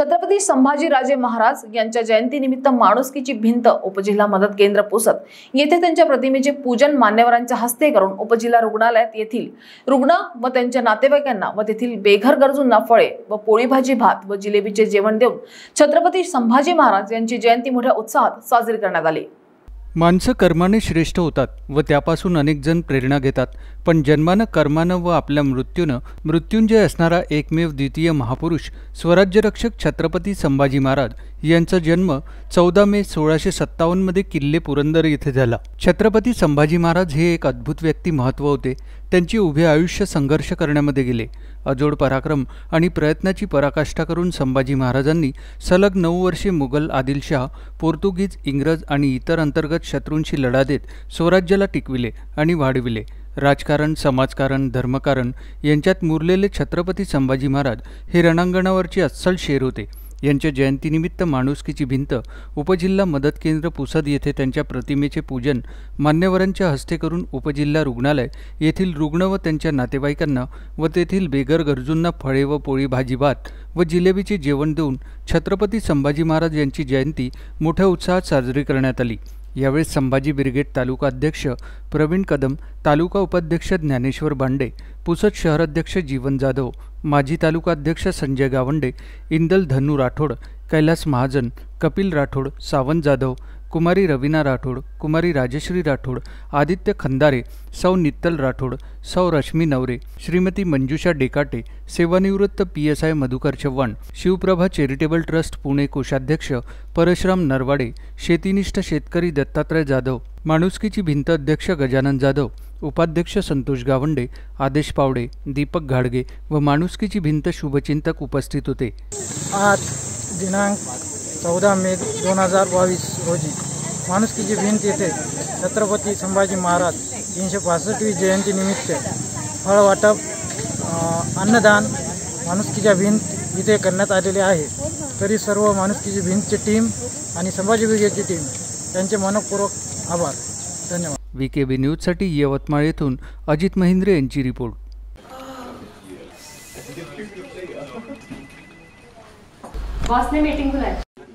छत्रपती संभाजीराजे महाराज यांच्या जयंतीनिमित्त माणुसकीची भिंत उपजिल्हा मदत केंद्र पोसत येथे त्यांच्या प्रतिमेचे पूजन मान्यवरांच्या हस्ते करून उपजिल्हा रुग्णालयात येथील रुग्ण व त्यांच्या नातेवाईकांना व तेथील बेघर गरजूंना फळे व पोळी भाजी भात व जिलेबीचे जेवण देऊन छत्रपती संभाजी महाराज यांची जयंती मोठ्या उत्साहात साजरी करण्यात आली माणसं कर्माने श्रेष्ठ होतात व त्यापासून अनेकजण प्रेरणा घेतात पण जन्मानं कर्मानं व आपल्या मृत्यूनं मृत्युंजय असणारा एकमेव द्वितीय महापुरुष स्वराज्यरक्षक छत्रपती संभाजी महाराज यांचा जन्म चौदा मे सोळाशे सत्तावन्नमध्ये किल्ले पुरंदर येथे झाला छत्रपती संभाजी महाराज हे एक अद्भुत व्यक्ती महत्त्व होते त्यांची उभे आयुष्य संघर्ष करण्यामध्ये गेले अजोड पराक्रम आणि प्रयत्नाची पराकाष्ठा करून संभाजी महाराजांनी सलग नऊ वर्षे मुघल आदिलशाह पोर्तुगीज इंग्रज आणि इतर अंतर्गत शत्रूंशी लढा देत स्वराज्याला टिकविले आणि वाढविले राजकारण समाजकारण धर्मकारण यांच्यात मुरलेले छत्रपती संभाजी महाराज हे रणांगणावरचे अस्सल शेर होते यांच्या जयंतीनिमित्त माणुसकीची भिंत उपजिल्हा मदत केंद्र पुसद येथे त्यांच्या प्रतिमेचे पूजन मान्यवरांच्या हस्ते करून उपजिल्हा रुग्णालय येथील रुग्ण व त्यांच्या नातेवाईकांना व तेथील बेगर गरजूंना फळे व पोळी भाजी भात व जिलेबीचे जेवण देऊन छत्रपती संभाजी महाराज यांची जयंती मोठ्या उत्साहात साजरी करण्यात आली यावेळी संभाजी ब्रिगेड तालुका अध्यक्ष प्रवीण कदम तालुका उपाध्यक्ष ज्ञानेश्वर बांडे पुसद शहराध्यक्ष जीवन जाधव माजी तालुका अध्यक्ष संजय गावंडे इंदल धनू राठोड कैलास महाजन कपिल राठोड सावंत जाधव कुमारी रवीना राठोड कुमारी राजश्री राठोड आदित्य खंदारे सौ नित्तल राठोड सौ रश्मी नवरे श्रीमती मंजुषा डेकाटे सेवानिवृत्त P S I Madhukar Chavan Shivprabha charitable trust Pune कोषाध्यक्ष परशराम नरवाडे शेतीनिष्ठ शेतकरी दत्तात्रय जाधव माणुसकीची भिंत अध्यक्ष गजानन जाधव उपाध्यक्ष संतोष गावंडे आदेश पावडे दीपक घाडगे व माणुसकीची भिंत शुभचिंतक उपस्थित होते आज दिनांक चौदा मे दोन हजार बावीस रोजी माणुसकीची भिंत येथे छत्रपती संभाजी महाराज तीनशे पासष्टवी जयंतीनिमित्त फळवाटप अन्नदान माणुसकीच्या भिंत इथे करण्यात आलेले आहे तरी सर्व माणुसकीची भिंतची टीम आणि संभाजी ब्रिगेडची टीम त्यांचे मनपूर्वक आभार धन्यवाद व्ही के बी न्यूजसाठी यवतमाळ येथून अजित महिंद्रे यांची रिपोर्ट बॉसने मीटिंग बोलायची